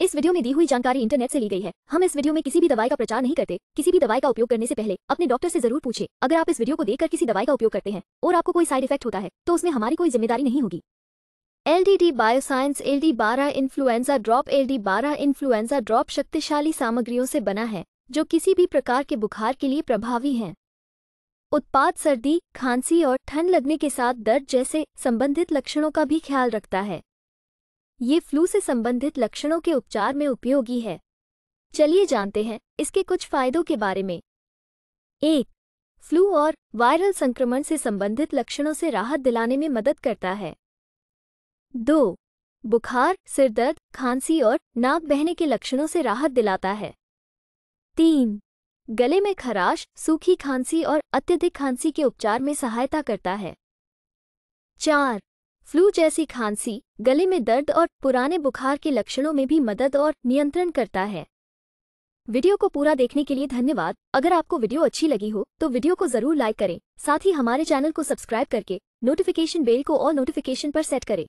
इस वीडियो में दी हुई जानकारी इंटरनेट से ली गई है हम इस वीडियो में किसी भी दवाई का प्रचार नहीं करते किसी भी दवाई का उपयोग करने से पहले अपने डॉक्टर से जरूर पूछे अगर आप इस वीडियो को देखकर किसी दवाई का उपयोग करते हैं और आपको कोई साइड इफेक्ट होता है तो उसमें हमारी कोई जिम्मेदारी नहीं होगी L D D bioscience L D बारह इन्फ्लुएंजा ड्रॉप एल डी बारह इन्फ्लुएंजा ड्रॉप शक्तिशाली सामग्रियों से बना है जो किसी भी प्रकार के बुखार के लिए प्रभावी हैं उत्पाद सर्दी खांसी और ठंड लगने के साथ दर्द जैसे संबंधित लक्षणों का भी ख्याल रखता है ये फ्लू से संबंधित लक्षणों के उपचार में उपयोगी है चलिए जानते हैं इसके कुछ फायदों के बारे में एक फ्लू और वायरल संक्रमण से संबंधित लक्षणों से राहत दिलाने में मदद करता है दो बुखार सिरदर्द खांसी और नाक बहने के लक्षणों से राहत दिलाता है तीन गले में खराश सूखी खांसी और अत्यधिक खांसी के उपचार में सहायता करता है चार फ्लू जैसी खांसी गले में दर्द और पुराने बुखार के लक्षणों में भी मदद और नियंत्रण करता है वीडियो को पूरा देखने के लिए धन्यवाद अगर आपको वीडियो अच्छी लगी हो तो वीडियो को जरूर लाइक करें साथ ही हमारे चैनल को सब्सक्राइब करके नोटिफिकेशन बेल को और नोटिफिकेशन पर सेट करें